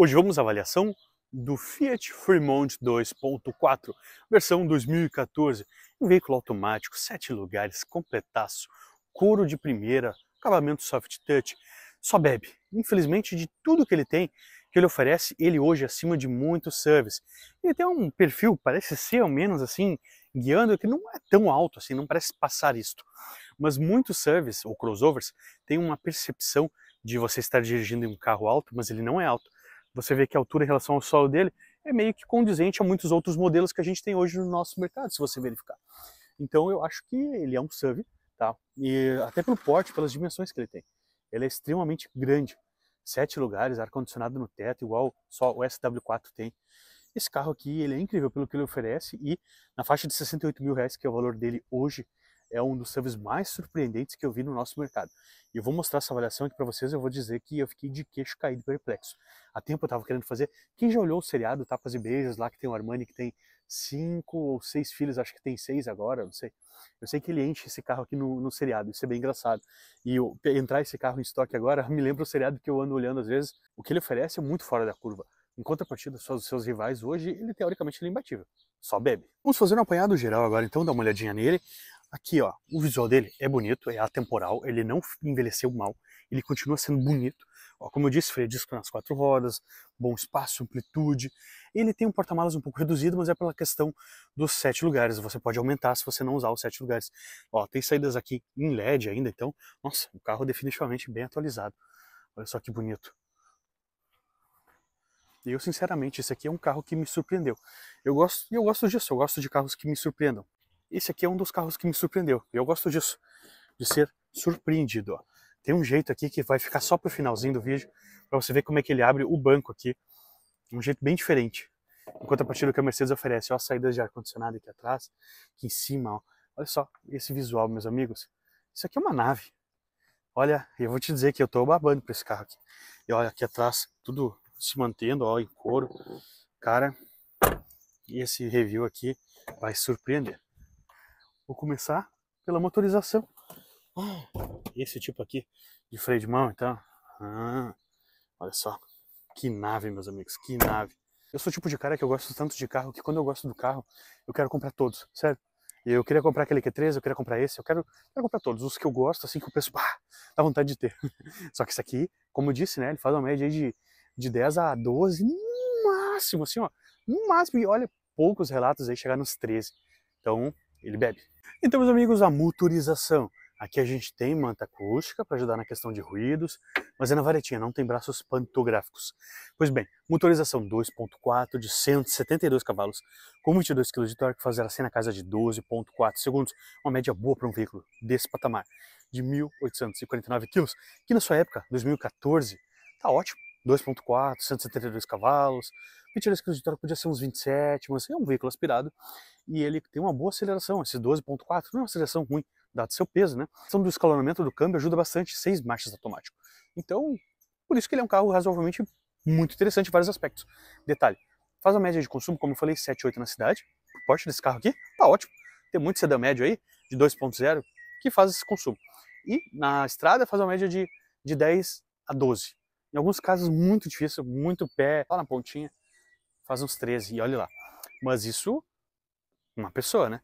Hoje vamos à avaliação do Fiat Fremont 2.4, versão 2014, um veículo automático, sete lugares, completaço, couro de primeira, acabamento soft touch, só bebe. Infelizmente, de tudo que ele tem, que ele oferece, ele hoje acima de muitos service. Ele tem um perfil, parece ser ao menos assim, guiando, que não é tão alto assim, não parece passar isto. Mas muitos service ou crossovers têm uma percepção de você estar dirigindo em um carro alto, mas ele não é alto você vê que a altura em relação ao solo dele é meio que condizente a muitos outros modelos que a gente tem hoje no nosso mercado, se você verificar. Então eu acho que ele é um SUV, tá? E até pelo porte, pelas dimensões que ele tem. Ele é extremamente grande. Sete lugares, ar-condicionado no teto, igual só o SW4 tem. Esse carro aqui, ele é incrível pelo que ele oferece e na faixa de 68 mil reais, que é o valor dele hoje, é um dos subs mais surpreendentes que eu vi no nosso mercado. E eu vou mostrar essa avaliação aqui para vocês, eu vou dizer que eu fiquei de queixo caído perplexo. Há tempo eu estava querendo fazer, quem já olhou o seriado Tapas e Beijos, lá que tem o Armani que tem cinco ou seis filhos, acho que tem seis agora, não sei. Eu sei que ele enche esse carro aqui no, no seriado, isso é bem engraçado. E eu, entrar esse carro em estoque agora, me lembra o seriado que eu ando olhando às vezes, o que ele oferece é muito fora da curva. Em contrapartida dos seus rivais hoje, ele teoricamente ele é imbatível, só bebe. Vamos fazer um apanhado geral agora, então dá uma olhadinha nele. Aqui, ó, o visual dele é bonito, é atemporal, ele não envelheceu mal, ele continua sendo bonito. Ó, como eu disse, freio disco nas quatro rodas, bom espaço, amplitude. Ele tem um porta-malas um pouco reduzido, mas é pela questão dos sete lugares. Você pode aumentar se você não usar os sete lugares. Ó, tem saídas aqui em LED ainda, então, nossa, o carro definitivamente bem atualizado. Olha só que bonito. E eu, sinceramente, esse aqui é um carro que me surpreendeu. Eu gosto, eu gosto disso, eu gosto de carros que me surpreendam. Esse aqui é um dos carros que me surpreendeu. Eu gosto disso, de ser surpreendido. Tem um jeito aqui que vai ficar só para o finalzinho do vídeo, para você ver como é que ele abre o banco aqui. Um jeito bem diferente. Enquanto a partir do que a Mercedes oferece, ó, as saídas de ar-condicionado aqui atrás, aqui em cima, ó. Olha só esse visual, meus amigos. Isso aqui é uma nave. Olha, eu vou te dizer que eu estou babando para esse carro aqui. E olha aqui atrás, tudo se mantendo, ó, em couro. Cara, e esse review aqui vai surpreender. Vou começar pela motorização. Esse tipo aqui de freio de mão, então. Ah, olha só. Que nave, meus amigos, que nave. Eu sou o tipo de cara que eu gosto tanto de carro que quando eu gosto do carro, eu quero comprar todos, certo? Eu queria comprar aquele Q3, eu queria comprar esse, eu quero, quero comprar todos. Os que eu gosto, assim, que eu penso, ah, dá vontade de ter. Só que isso aqui, como eu disse, né, ele faz uma média aí de, de 10 a 12, no máximo, assim, ó. No máximo, e olha, poucos relatos aí chegar nos 13. Então, ele bebe. Então, meus amigos, a motorização. Aqui a gente tem manta acústica para ajudar na questão de ruídos, mas é na varetinha, não tem braços pantográficos. Pois bem, motorização 2.4 de 172 cavalos, com 22 kg de torque, fazerá ser na casa de 12.4 segundos, uma média boa para um veículo desse patamar, de 1.849 kg, que na sua época, 2014, está ótimo. 2.4, 172 cavalos, 22 kg de torque podia ser uns 27, mas é um veículo aspirado e ele tem uma boa aceleração, esse 12.4 não é uma aceleração ruim, dado seu peso, né? A questão do escalonamento do câmbio ajuda bastante, seis marchas automático. Então, por isso que ele é um carro razoavelmente muito interessante em vários aspectos. Detalhe, faz a média de consumo, como eu falei, 7,8 na cidade, o porte desse carro aqui tá ótimo, tem muito sedã médio aí, de 2.0, que faz esse consumo. E na estrada faz uma média de, de 10 a 12, em alguns casos, muito difícil, muito pé, lá tá na pontinha, faz uns 13, e olha lá. Mas isso, uma pessoa, né?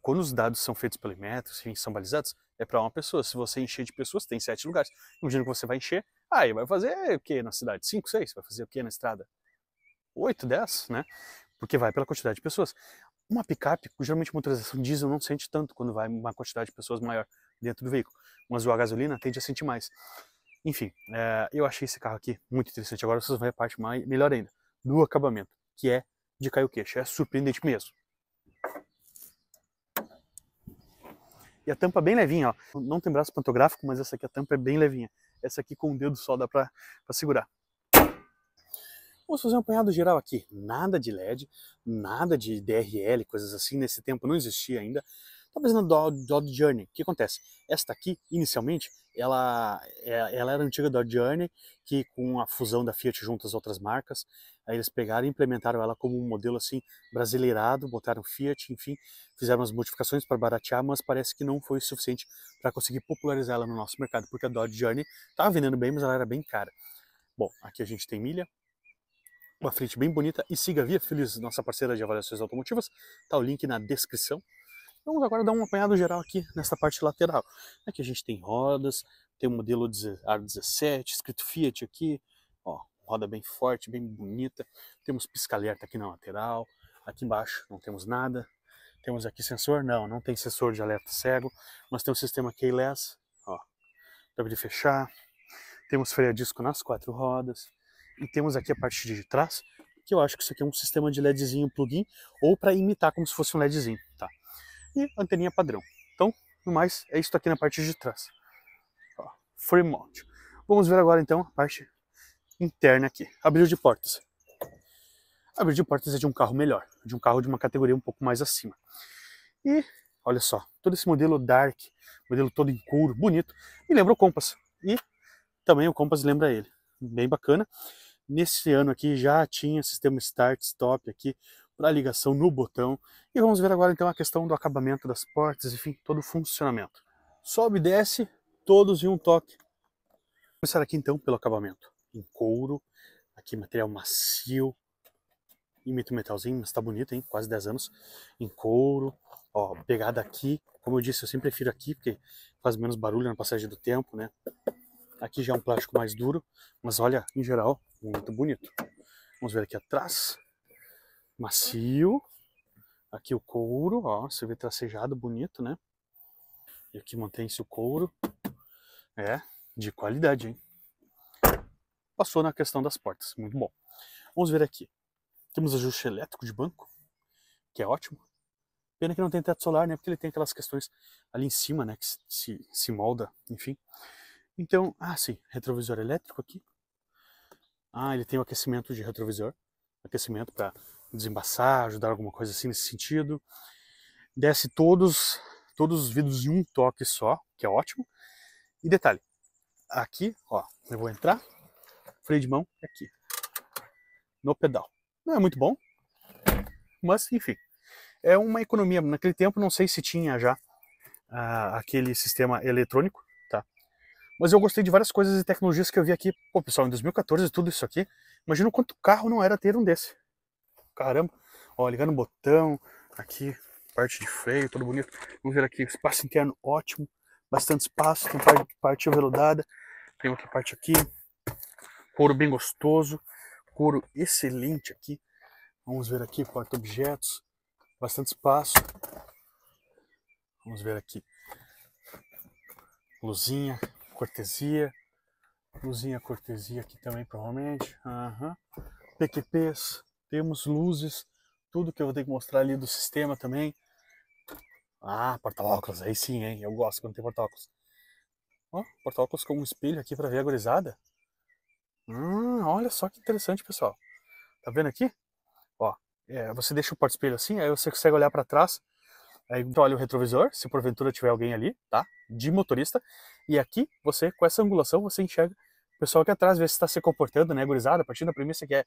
Quando os dados são feitos pelo metro são balizados, é para uma pessoa. Se você encher de pessoas, tem sete lugares. Imagina que você vai encher, aí vai fazer o que na cidade? Cinco, seis? Vai fazer o que na estrada? Oito, dez, né? Porque vai pela quantidade de pessoas. Uma picape, geralmente motorização diesel não sente tanto quando vai uma quantidade de pessoas maior dentro do veículo, mas a gasolina tende a sentir mais. Enfim, é, eu achei esse carro aqui muito interessante. Agora vocês vão ver a parte mais, melhor ainda, do acabamento, que é de cair o queixo. É surpreendente mesmo. E a tampa é bem levinha, ó. Não tem braço pantográfico, mas essa aqui a tampa é bem levinha. Essa aqui com o dedo só dá pra, pra segurar. Vamos fazer um apanhado geral aqui. Nada de LED, nada de DRL, coisas assim. Nesse tempo não existia ainda talvez na Dodge Journey. O que acontece? Esta aqui, inicialmente, ela, é, ela era antiga Dodge Journey, que com a fusão da Fiat junto às outras marcas, aí eles pegaram e implementaram ela como um modelo assim brasileirado, botaram Fiat, enfim, fizeram as modificações para baratear, mas parece que não foi suficiente para conseguir popularizar ela no nosso mercado, porque a Dodge Journey estava vendendo bem, mas ela era bem cara. Bom, aqui a gente tem milha, uma frente bem bonita e siga a Via Feliz, nossa parceira de avaliações automotivas. Tá o link na descrição. Vamos agora dar um apanhado geral aqui nessa parte lateral. Aqui a gente tem rodas, tem o modelo Aro 17, escrito Fiat aqui, ó, roda bem forte, bem bonita. Temos pisca-alerta aqui na lateral, aqui embaixo não temos nada. Temos aqui sensor? Não, não tem sensor de alerta cego, mas tem um sistema keyless, ó, dá e fechar. Temos freio a disco nas quatro rodas e temos aqui a parte de trás, que eu acho que isso aqui é um sistema de LEDzinho plug-in ou para imitar como se fosse um LEDzinho, tá? e anteninha padrão. Então, no mais, é isso aqui na parte de trás. Ó, mode. mount. Vamos ver agora então a parte interna aqui. Abriu de portas. Abrir de portas é de um carro melhor, de um carro de uma categoria um pouco mais acima. E olha só, todo esse modelo dark, modelo todo em couro, bonito, me lembra o Compass. E também o Compass lembra ele, bem bacana. Nesse ano aqui já tinha sistema start, stop aqui, para ligação no botão. E vamos ver agora então a questão do acabamento das portas, enfim, todo o funcionamento. Sobe e desce, todos em um toque. Vou começar aqui então pelo acabamento. Em couro, aqui material macio, imita metalzinho, mas tá bonito, hein? Quase 10 anos. Em couro, ó, pegada aqui. Como eu disse, eu sempre prefiro aqui, porque faz menos barulho na passagem do tempo, né? Aqui já é um plástico mais duro, mas olha, em geral, muito bonito. Vamos ver aqui atrás macio. Aqui o couro, ó, você vê tracejado, bonito, né? E aqui mantém-se o couro. É, de qualidade, hein? Passou na questão das portas, muito bom. Vamos ver aqui. Temos ajuste elétrico de banco, que é ótimo. Pena que não tem teto solar, né? Porque ele tem aquelas questões ali em cima, né? Que se, se molda, enfim. Então, ah, sim, retrovisor elétrico aqui. Ah, ele tem o aquecimento de retrovisor. Aquecimento para desembaçar, ajudar alguma coisa assim nesse sentido. Desce todos, todos os vidros em um toque só, que é ótimo. E detalhe, aqui, ó, eu vou entrar, freio de mão é aqui, no pedal. Não é muito bom, mas enfim, é uma economia. Naquele tempo não sei se tinha já ah, aquele sistema eletrônico, tá? Mas eu gostei de várias coisas e tecnologias que eu vi aqui. Pô, pessoal, em 2014 tudo isso aqui, imagina o quanto carro não era ter um desse caramba. Ó, ligando o botão, aqui, parte de freio, tudo bonito. Vamos ver aqui, espaço interno ótimo, bastante espaço, tem parte, parte veludada, tem outra parte aqui, couro bem gostoso, couro excelente aqui. Vamos ver aqui, porta-objetos, bastante espaço. Vamos ver aqui. Luzinha, cortesia. Luzinha, cortesia aqui também, provavelmente. Uhum. PQPs, temos luzes, tudo que eu vou ter que mostrar ali do sistema também. Ah, porta-óculos, aí sim, hein? Eu gosto quando tem porta-óculos. Ó, porta-óculos com um espelho aqui para ver a gorizada. Hum, olha só que interessante, pessoal. Tá vendo aqui? Ó, é, você deixa o porta-espelho assim, aí você consegue olhar para trás. Aí tu olha o retrovisor, se porventura tiver alguém ali, tá? De motorista. E aqui, você, com essa angulação, você enxerga o pessoal aqui atrás ver se está se comportando, né, gurizada, a partir da premissa que é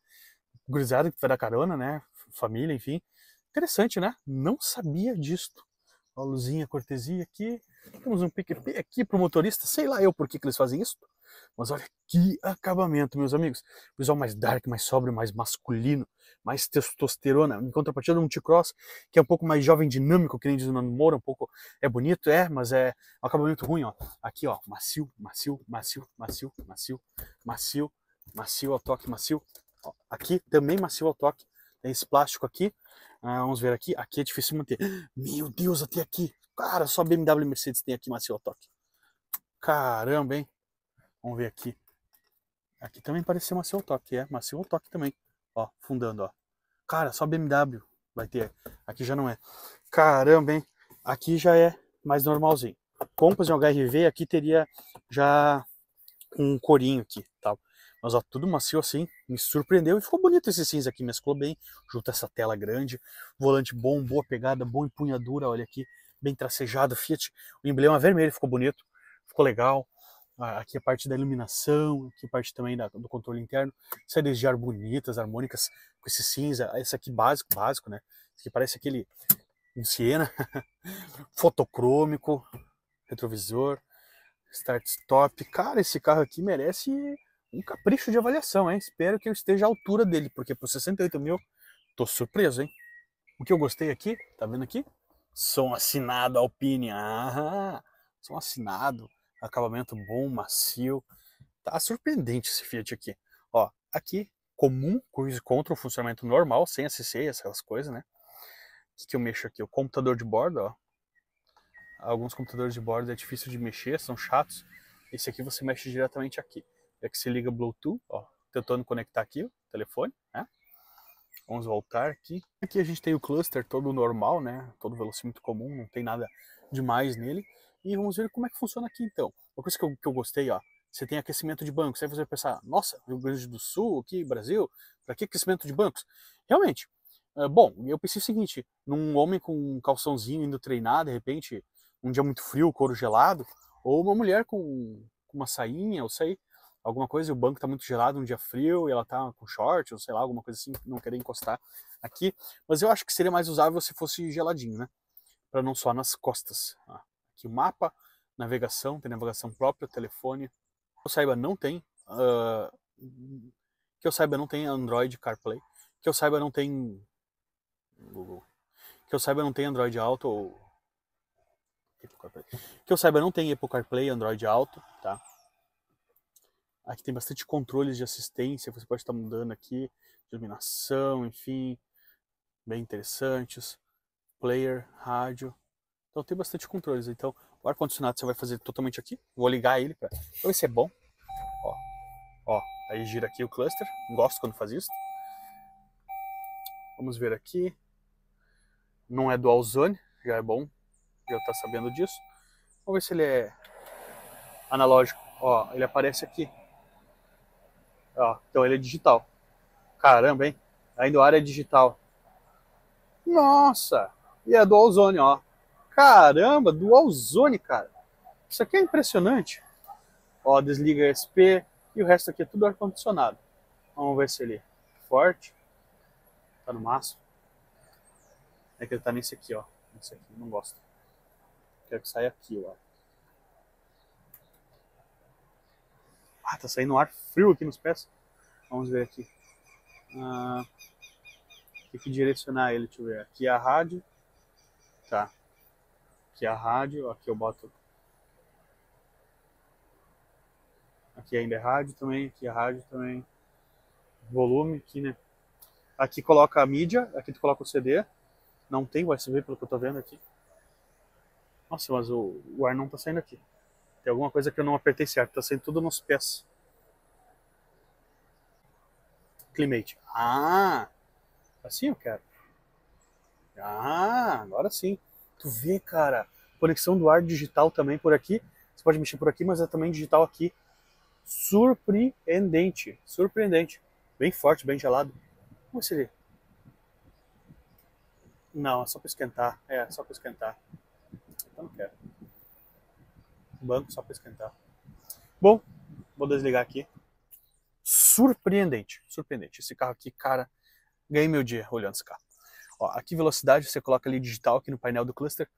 gurizada que vai dar carona, né, família, enfim. Interessante, né? Não sabia disto. Ó, luzinha, cortesia aqui. Temos um PQP aqui pro motorista, sei lá eu por que, que eles fazem isso. Mas olha que acabamento, meus amigos. Visual mais dark, mais sóbrio, mais masculino mais testosterona. Em contrapartida do multicross, que é um pouco mais jovem dinâmico, que nem diz o Nando Moura, um pouco é bonito, é, mas é um acabamento ruim, ó. Aqui, ó, macio, macio, macio, macio, macio, macio, macio ao toque, macio. Ó, aqui também macio ao toque. Tem esse plástico aqui. Ah, vamos ver aqui. Aqui é difícil manter. Meu Deus, até aqui. Cara, só BMW e Mercedes tem aqui macio ao toque. Caramba, hein? Vamos ver aqui. Aqui também parece ser macio ao toque, é macio ao toque também. Ó, fundando, ó. Cara, só BMW vai ter. Aqui já não é. Caramba, hein? Aqui já é mais normalzinho. Compass em HRV aqui teria já um corinho aqui, tal. Tá? Mas ó, tudo macio assim, me surpreendeu e ficou bonito esse cinza aqui, mesclou bem, junto a essa tela grande, volante bom, boa pegada, boa empunhadura, olha aqui, bem tracejado, Fiat, o emblema é vermelho ficou bonito, ficou legal, aqui a é parte da iluminação, aqui a é parte também da, do controle interno, séries de ar bonitas, harmônicas, com esse cinza, esse aqui básico, básico, né? Esse aqui parece aquele um Siena, fotocrômico, retrovisor, start stop. Cara, esse carro aqui merece um capricho de avaliação, hein? Espero que eu esteja à altura dele, porque por 68 mil, tô surpreso, hein? O que eu gostei aqui, tá vendo aqui? Som assinado Alpine, ah, som assinado, acabamento bom, macio. Tá surpreendente esse Fiat aqui. Ó, aqui, comum, cruise contra o funcionamento normal, sem ACC, essas coisas, né? O que, que eu mexo aqui? O computador de bordo, ó. Alguns computadores de bordo é difícil de mexer, são chatos. Esse aqui você mexe diretamente aqui. É que se liga Bluetooth, ó, tentando conectar aqui o telefone, né? Vamos voltar aqui. Aqui a gente tem o cluster todo normal, né? Todo velocímetro comum, não tem nada demais nele. E vamos ver como é que funciona aqui então. Uma coisa que eu, que eu gostei, ó. Você tem aquecimento de bancos. Aí você vai pensar, nossa, Rio Grande do Sul, aqui, Brasil, para que aquecimento de bancos? Realmente. É, bom, eu pensei o seguinte: num homem com um calçãozinho indo treinar, de repente, um dia muito frio, couro gelado, ou uma mulher com, com uma sainha, eu sei, alguma coisa, e o banco tá muito gelado, um dia frio, e ela tá com short, ou sei lá, alguma coisa assim, não querer encostar aqui. Mas eu acho que seria mais usável se fosse geladinho, né? Para não só nas costas. Ah, que o mapa, navegação, tem navegação própria, telefone. Que eu saiba, não tem. Uh, que eu saiba, não tem Android CarPlay. Que eu saiba, não tem Google. Que eu saiba, não tem Android Auto ou... Que eu saiba, não tem Apple CarPlay, Android Auto, tá? Aqui tem bastante controles de assistência, você pode estar mudando aqui, iluminação, enfim, bem interessantes. Player, rádio, então tem bastante controles. Então o ar condicionado você vai fazer totalmente aqui. Vou ligar ele para ver se é bom. Ó, ó, aí gira aqui o cluster. Gosto quando faz isso. Vamos ver aqui. Não é dual zone, já é bom. Já está sabendo disso. Vamos ver se ele é analógico. Ó, ele aparece aqui. Ó, então ele é digital. Caramba, hein? Ainda o ar é digital. Nossa! E é dual zone, ó. Caramba, dual zone, cara. Isso aqui é impressionante. Ó, desliga SP e o resto aqui é tudo ar-condicionado. Vamos ver se ele é forte. Tá no máximo. É que ele tá nesse aqui, ó. Nesse aqui, não gosto. Quero que saia aqui, ó. Ah, tá saindo ar frio aqui nos pés. Vamos ver aqui. Ah, tem que direcionar ele, deixa eu ver. Aqui é a rádio. Tá aqui é a rádio, aqui eu boto. Aqui ainda é rádio também, aqui é rádio também. Volume aqui, né? Aqui coloca a mídia, aqui tu coloca o CD. Não tem USB pelo que eu tô vendo aqui. Nossa, mas o, o ar não tá saindo aqui. Tem alguma coisa que eu não apertei certo, tá saindo tudo nos pés. Climate. Ah! Assim eu quero. Ah, agora sim. Tu vê, cara, conexão do ar digital também por aqui. Você pode mexer por aqui, mas é também digital aqui. Surpreendente, surpreendente. Bem forte, bem gelado. Como seria? É não, é só para esquentar. É, é só para esquentar. Então não quero. Banco só para esquentar. Bom, vou desligar aqui. Surpreendente, surpreendente. Esse carro aqui, cara, ganhei meu dia olhando esse carro. Ó, aqui velocidade, você coloca ali digital aqui no painel do cluster.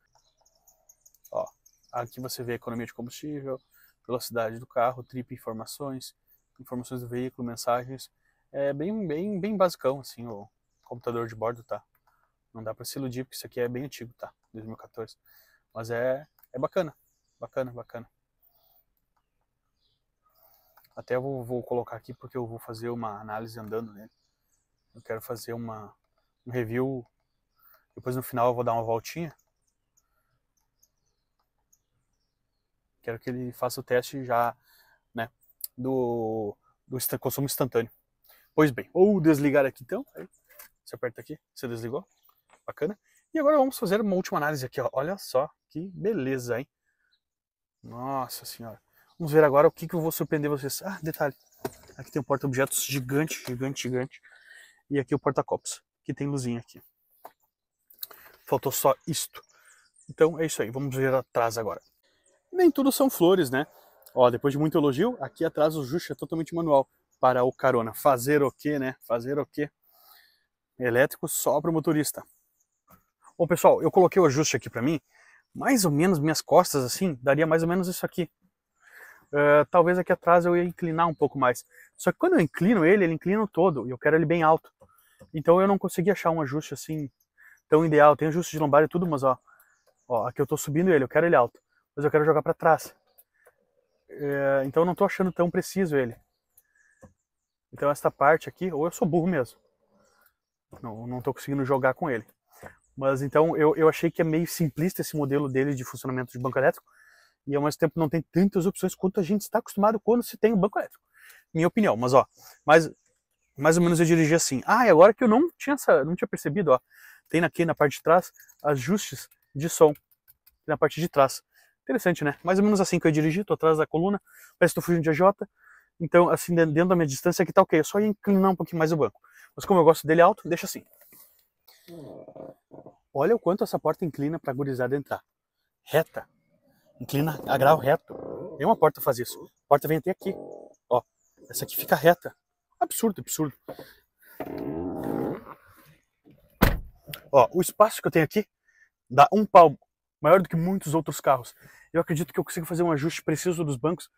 Ó, aqui você vê a economia de combustível, velocidade do carro, trip informações, informações do veículo, mensagens. É bem, bem, bem basicão assim o computador de bordo, tá? Não dá para se iludir porque isso aqui é bem antigo, tá? 2014. Mas é, é bacana, bacana, bacana. Até eu vou, vou colocar aqui porque eu vou fazer uma análise andando nele. Né? Eu quero fazer uma, um review. Depois no final eu vou dar uma voltinha. Quero que ele faça o teste já, né, do, do consumo instantâneo. Pois bem, ou desligar aqui então. Você aperta aqui, você desligou. Bacana. E agora vamos fazer uma última análise aqui, ó. Olha só que beleza, hein? Nossa senhora. Vamos ver agora o que, que eu vou surpreender vocês. Ah, detalhe. Aqui tem o um porta-objetos gigante, gigante, gigante. E aqui o porta-copos tem luzinha aqui. Faltou só isto. Então é isso aí, vamos ver atrás agora. Nem tudo são flores, né? Ó, depois de muito elogio, aqui atrás o Juxa é totalmente manual para o carona. Fazer o quê, né? Fazer o quê? Elétrico só para o motorista. Bom, pessoal, eu coloquei o ajuste aqui para mim. Mais ou menos minhas costas, assim, daria mais ou menos isso aqui. Uh, talvez aqui atrás eu ia inclinar um pouco mais. Só que quando eu inclino ele, ele inclina todo e eu quero ele bem alto. Então eu não consegui achar um ajuste assim tão ideal. Tem ajuste de lombar e tudo, mas ó, ó, aqui eu tô subindo ele, eu quero ele alto, mas eu quero jogar para trás. É, então eu não tô achando tão preciso ele. Então esta parte aqui, ou eu sou burro mesmo. Não, não tô conseguindo jogar com ele. Mas então eu, eu achei que é meio simplista esse modelo dele de funcionamento de banco elétrico. E ao mesmo tempo não tem tantas opções quanto a gente está acostumado quando se tem um banco elétrico. Minha opinião, mas ó, mas mais ou menos eu dirigi assim. Ah, e agora que eu não tinha, não tinha percebido, ó, tem aqui na parte de trás ajustes de som na parte de trás. Interessante, né? Mais ou menos assim que eu dirigi, tô atrás da coluna, parece que tô fugindo de AJ. Então, assim, dentro da minha distância aqui tá ok, eu só ia inclinar um pouquinho mais o banco. Mas como eu gosto dele alto, deixa assim. Olha o quanto essa porta inclina pra gurizada entrar. Reta. Inclina a grau reto. Nenhuma porta faz isso. A porta vem até aqui. Ó, essa aqui fica reta. Absurdo, absurdo. Ó, o espaço que eu tenho aqui dá um palmo, maior do que muitos outros carros. Eu acredito que eu consigo fazer um ajuste preciso dos bancos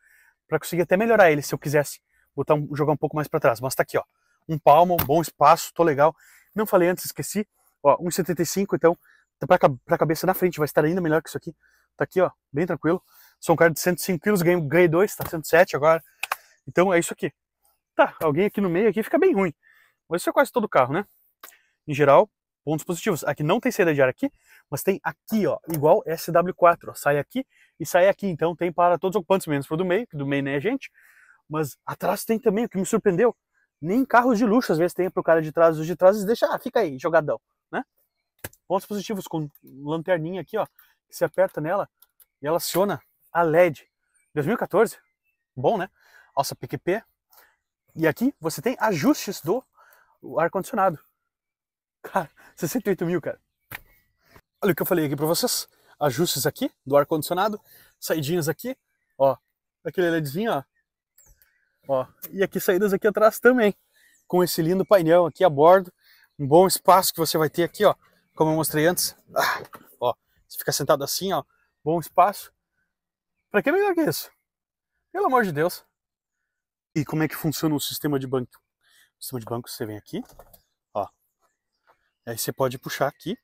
para conseguir até melhorar ele se eu quisesse botar um, jogar um pouco mais para trás. Mas tá aqui, ó, um palmo, bom espaço, tô legal. Não falei antes, esqueci. Ó, 1,75, então tá para a cabeça na frente vai estar ainda melhor que isso aqui. Tá aqui, ó, bem tranquilo. Sou um cara de 105 quilos, ganhei, ganhei 2, tá 107 agora. Então é isso aqui tá, alguém aqui no meio aqui fica bem ruim. Mas isso é quase todo carro, né? Em geral, pontos positivos. Aqui não tem saída de ar aqui, mas tem aqui, ó, igual SW4, ó, sai aqui e sai aqui, então tem para todos os ocupantes, menos para o do meio, que do meio nem é gente, mas atrás tem também, o que me surpreendeu, nem carros de luxo às vezes tem para o cara de trás, os de trás deixa, ah, fica aí, jogadão, né? Pontos positivos com lanterninha aqui, ó, que se aperta nela e ela aciona a LED. 2014, bom, né? Nossa, PQP, e aqui você tem ajustes do ar-condicionado. Cara, 68 mil, cara. Olha o que eu falei aqui para vocês. Ajustes aqui do ar-condicionado, Saídinhas aqui, ó. Aquele LEDzinho, ó. ó. E aqui saídas aqui atrás também. Com esse lindo painel aqui a bordo. Um bom espaço que você vai ter aqui, ó. Como eu mostrei antes. Ah, ó. Você fica sentado assim, ó. Bom espaço. Para que melhor que isso? Pelo amor de Deus. E como é que funciona o sistema de banco? O sistema de banco você vem aqui, ó. Aí você pode puxar aqui.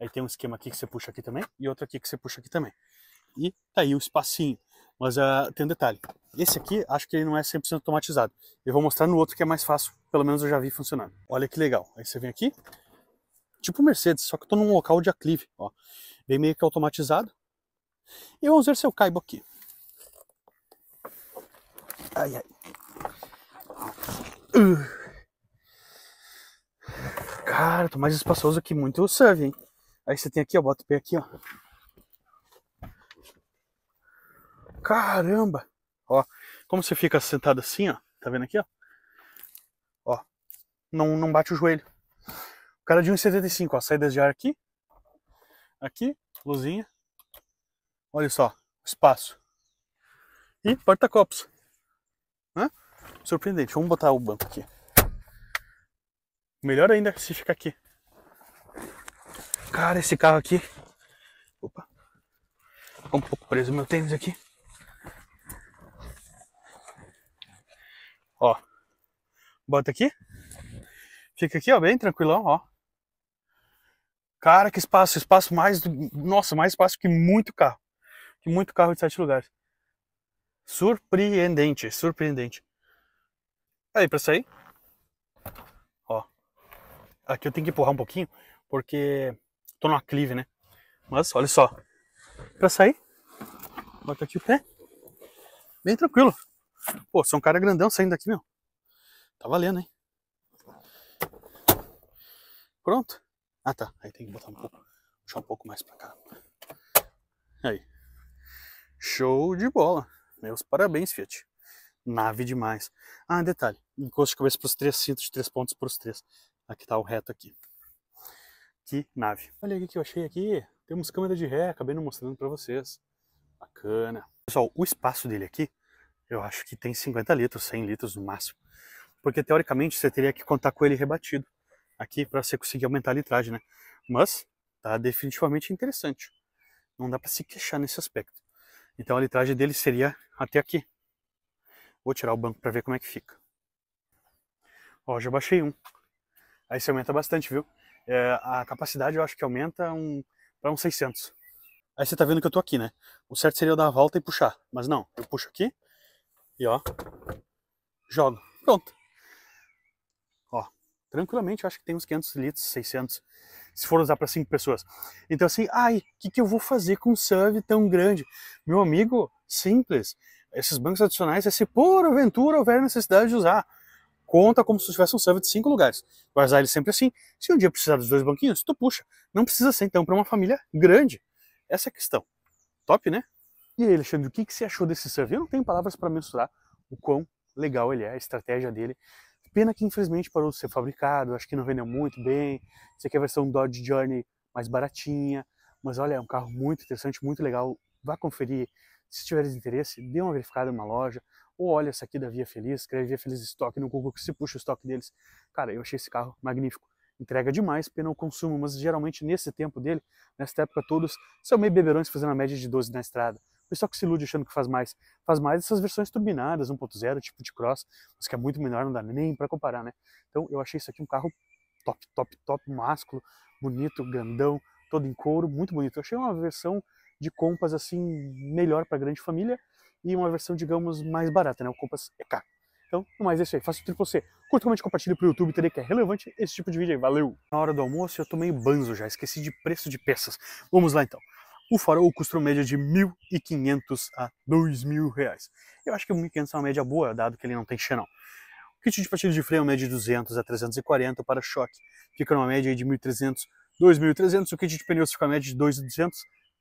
Aí tem um esquema aqui que você puxa aqui também e outro aqui que você puxa aqui também. E tá aí o espacinho. Mas uh, tem um detalhe. Esse aqui, acho que ele não é 100% automatizado. Eu vou mostrar no outro que é mais fácil. Pelo menos eu já vi funcionando. Olha que legal. Aí você vem aqui. Tipo Mercedes, só que eu tô num local de aclive, ó. Vem meio que automatizado. E vamos ver se eu caibo aqui. Ai, ai. Cara, tô mais espaçoso aqui muito o serve, hein? Aí você tem aqui, ó, bota o pé aqui, ó. Caramba! Ó, como você fica sentado assim, ó, tá vendo aqui, ó? Ó, não, não bate o joelho. O cara de 1,75, ó, saídas de ar aqui, aqui, luzinha. Olha só, espaço. E porta-copos. Né? Surpreendente. Vamos botar o banco aqui. Melhor ainda se ficar aqui. Cara, esse carro aqui. Opa. Ficou tá um pouco preso meu tênis aqui. Ó. Bota aqui. Fica aqui, ó, bem tranquilão, ó. Cara, que espaço, espaço mais, nossa, mais espaço que muito carro. Que muito carro de sete lugares. Surpreendente, surpreendente. Aí, sair? Ó. Aqui eu tenho que empurrar um pouquinho, porque tô no aclive, né? Mas olha só. Pra sair, bota aqui o pé. Bem tranquilo. Pô, sou um cara grandão saindo daqui, meu. Tá valendo, hein? Pronto. Ah, tá. Aí tem que botar um pouco. Puxar um pouco mais pra cá. Aí. Show de bola. Meus parabéns, Fiat nave demais. Ah, detalhe, encosto de cabeça para os três, centros de três pontos para os três. Aqui está o reto aqui. Que nave. Olha o que eu achei aqui. Temos câmera de ré, acabei não mostrando para vocês. Bacana. Pessoal, o espaço dele aqui, eu acho que tem 50 litros, 100 litros no máximo. Porque teoricamente você teria que contar com ele rebatido aqui para você conseguir aumentar a litragem, né? Mas tá definitivamente interessante. Não dá para se queixar nesse aspecto. Então a litragem dele seria até aqui, Vou tirar o banco para ver como é que fica. Ó, já baixei um. Aí você aumenta bastante, viu? É, a capacidade eu acho que aumenta um, para uns 600. Aí você tá vendo que eu tô aqui, né? O certo seria eu dar a volta e puxar, mas não. Eu puxo aqui e ó, jogo. Pronto. Ó, tranquilamente eu acho que tem uns 500 litros, 600, se for usar para cinco pessoas. Então assim, ai, o que, que eu vou fazer com um serve tão grande? Meu amigo, simples esses bancos adicionais é se porventura houver necessidade de usar. Conta como se tivesse um server de cinco lugares. Vai usar ele sempre assim. Se um dia precisar dos dois banquinhos, tu puxa. Não precisa ser então para uma família grande. Essa é a questão. Top, né? E aí, Alexandre, o que, que você achou desse server? Eu não tenho palavras para mensurar o quão legal ele é, a estratégia dele. Pena que infelizmente parou de ser fabricado, acho que não vendeu muito bem. Isso quer é a versão Dodge Journey mais baratinha, mas olha, é um carro muito interessante, muito legal. Vá conferir se tiveres interesse, dê uma verificada uma loja, ou olha essa aqui da Via Feliz, escreve Via Feliz Estoque no Google, que se puxa o estoque deles. Cara, eu achei esse carro magnífico. Entrega demais, pena o consumo, mas geralmente nesse tempo dele, nessa época todos, são meio beberões fazendo a média de 12 na estrada. O pessoal que se ilude achando que faz mais. Faz mais essas versões turbinadas, 1.0, tipo de cross, mas que é muito menor, não dá nem para comparar, né? Então eu achei isso aqui um carro top, top, top, másculo, bonito, grandão, todo em couro, muito bonito. Eu achei uma versão de Compass assim melhor para grande família e uma versão, digamos, mais barata, né? O Compass EK. É então, no é mais é isso aí. Faça o triplo você. Curta, comente, compartilhe pro YouTube entender que é relevante esse tipo de vídeo aí. Valeu! Na hora do almoço eu tomei banzo já, esqueci de preço de peças. Vamos lá então. O farol uma média de R$ 1.500 a R$ reais. Eu acho que R$ 1.500 é uma média boa, dado que ele não tem xenão. O kit de pastilha de freio média de 200 a 340 para choque. Fica numa média de 1.300, 2.300. O kit de pneus fica uma média de 2.200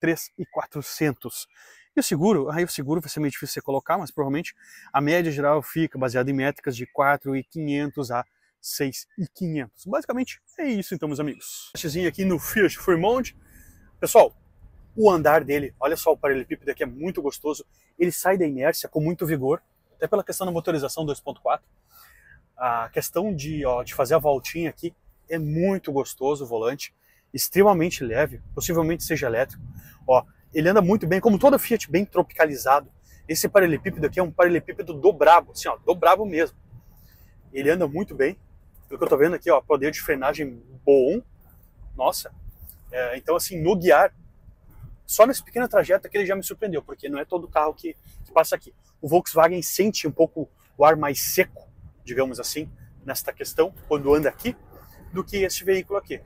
3,400. E o seguro, aí o seguro vai ser meio difícil você colocar, mas provavelmente a média geral fica baseada em métricas de 4,500 a 6,500. Basicamente é isso então, meus amigos. Testezinho aqui no Fiat Fremont. Pessoal, o andar dele, olha só o paralelepípedo aqui é muito gostoso. Ele sai da inércia com muito vigor, até pela questão da motorização 2.4. A questão de, ó, de fazer a voltinha aqui é muito gostoso o volante extremamente leve, possivelmente seja elétrico. Ó, ele anda muito bem, como toda Fiat, bem tropicalizado. Esse paralelepípedo aqui é um paralelepípedo dobrado, assim, ó, dobrado mesmo. Ele anda muito bem. Pelo que eu tô vendo aqui, ó, poder de frenagem bom. Nossa. É, então, assim, no guiar, só nesse pequeno trajeto é que ele já me surpreendeu, porque não é todo carro que, que passa aqui. O Volkswagen sente um pouco o ar mais seco, digamos assim, nesta questão, quando anda aqui, do que este veículo aqui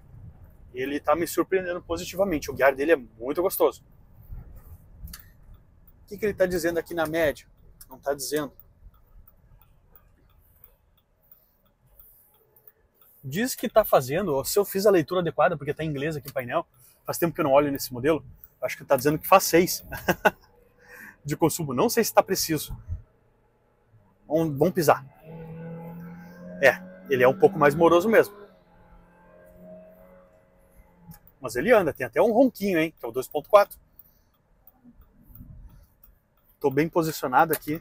ele está me surpreendendo positivamente. O guiar dele é muito gostoso. O que, que ele está dizendo aqui na média? Não está dizendo. Diz que está fazendo, se eu fiz a leitura adequada, porque está em inglês aqui o painel, faz tempo que eu não olho nesse modelo, acho que está dizendo que faz 6 de consumo. Não sei se está preciso. Vamos pisar. É, ele é um pouco mais moroso mesmo mas ele anda, tem até um ronquinho, hein, que é o 2.4. Tô bem posicionado aqui.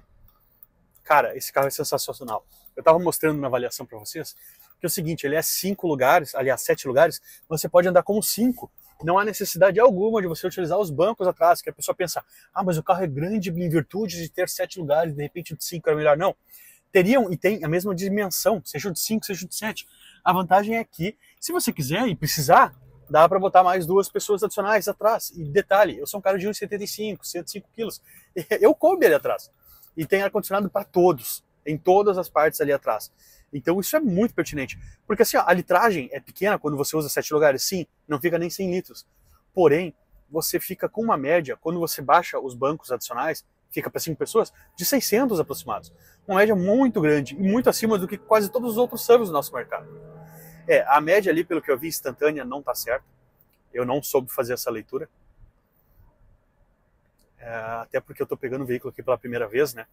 Cara, esse carro é sensacional. Eu estava mostrando minha avaliação para vocês, que é o seguinte, ele é cinco lugares, aliás, sete lugares, você pode andar como cinco. Não há necessidade alguma de você utilizar os bancos atrás, que a pessoa pensa, ah, mas o carro é grande em virtude de ter sete lugares, de repente o de cinco era melhor. Não, teriam e tem a mesma dimensão, seja o de cinco, seja o de sete. A vantagem é que, se você quiser e precisar, dá para botar mais duas pessoas adicionais atrás. E detalhe, eu sou um cara de 1,75, 105 quilos. Eu coube ali atrás. E tem ar-condicionado para todos, em todas as partes ali atrás. Então isso é muito pertinente. Porque assim, ó, a litragem é pequena quando você usa sete lugares, sim, não fica nem 100 litros. Porém, você fica com uma média, quando você baixa os bancos adicionais, fica para cinco pessoas, de 600 aproximados. Uma média muito grande e muito acima do que quase todos os outros serviços do nosso mercado. É, a média ali, pelo que eu vi, instantânea não está certa. Eu não soube fazer essa leitura. É, até porque eu estou pegando o veículo aqui pela primeira vez, né?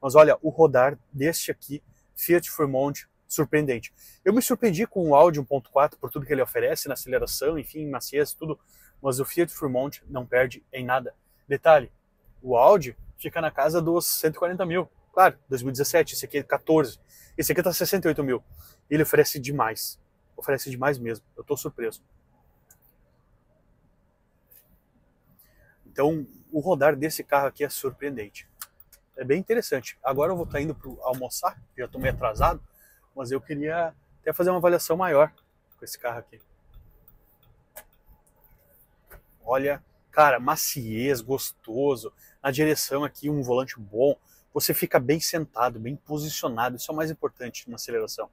Mas olha, o rodar deste aqui, Fiat Fremont, surpreendente. Eu me surpreendi com o Audi 1.4 por tudo que ele oferece na aceleração, enfim, maciez, tudo. Mas o Fiat Fremont não perde em nada. Detalhe, o Audi fica na casa dos 140 mil. Claro, 2017, esse aqui é 14. Esse aqui tá 68 mil. Ele oferece demais oferece demais mesmo. Eu estou surpreso. Então, o rodar desse carro aqui é surpreendente. É bem interessante. Agora eu vou estar tá indo para almoçar, já estou meio atrasado, mas eu queria até fazer uma avaliação maior com esse carro aqui. Olha, cara, maciez, gostoso. Na direção aqui, um volante bom. Você fica bem sentado, bem posicionado. Isso é o mais importante numa aceleração.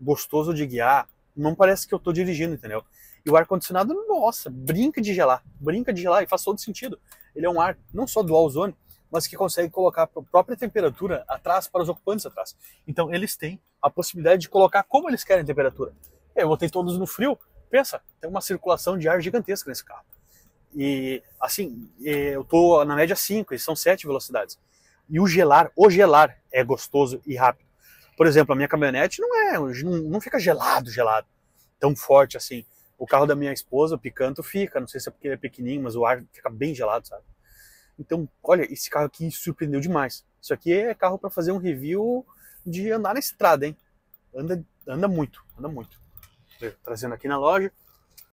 Gostoso de guiar, não parece que eu tô dirigindo, entendeu? E o ar-condicionado, nossa, brinca de gelar, brinca de gelar e faz todo sentido. Ele é um ar não só dual zone, mas que consegue colocar a própria temperatura atrás para os ocupantes atrás. Então eles têm a possibilidade de colocar como eles querem a temperatura. Eu botei todos no frio, pensa, tem uma circulação de ar gigantesca nesse carro. E assim, eu tô na média 5 e são 7 velocidades. E o gelar, o gelar é gostoso e rápido. Por exemplo, a minha caminhonete não é, não, fica gelado, gelado, tão forte assim. O carro da minha esposa, o Picanto, fica. Não sei se é porque ele é pequenininho, mas o ar fica bem gelado, sabe? Então, olha, esse carro aqui surpreendeu demais. Isso aqui é carro para fazer um review de andar na estrada, hein? Anda, anda muito, anda muito. Trazendo aqui na loja.